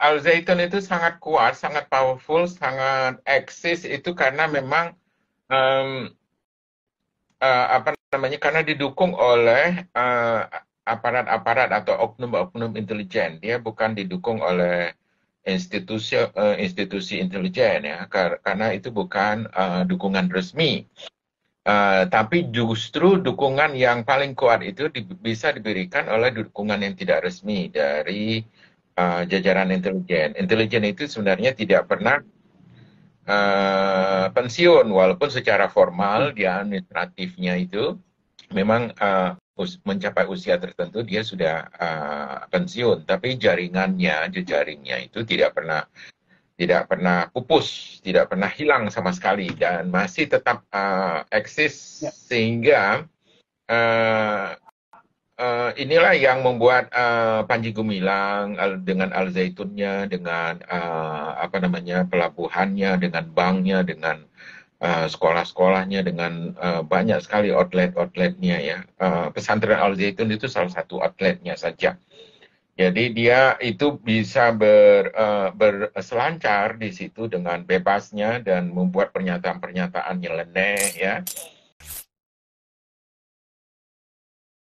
Al Zaitun itu sangat kuat, sangat powerful, sangat eksis itu karena memang um, uh, apa namanya karena didukung oleh eh, aparat-aparat uh, atau oknum-oknum intelijen. Dia ya, bukan didukung oleh institusi uh, institusi intelijen ya kar karena itu bukan uh, dukungan resmi. Uh, tapi justru dukungan yang paling kuat itu di, bisa diberikan oleh dukungan yang tidak resmi dari Eh, jajaran intelijen. Intelijen itu sebenarnya tidak pernah uh, pensiun, walaupun secara formal dia administratifnya itu memang uh, us mencapai usia tertentu dia sudah uh, pensiun, tapi jaringannya, jejaringnya itu tidak pernah tidak pernah pupus, tidak pernah hilang sama sekali dan masih tetap uh, eksis ya. sehingga uh, uh, inilah yang membuat uh, Panji Gumilang al, dengan Al Zaitunnya, dengan uh, apa namanya pelabuhannya, dengan banknya, dengan uh, sekolah-sekolahnya, dengan uh, banyak sekali outlet-outletnya ya. Uh, pesantren Al Zaitun itu salah satu outletnya saja. Jadi dia itu bisa ber, uh, berselancar di situ dengan bebasnya dan membuat pernyataan-pernyataan nyeleneh ya.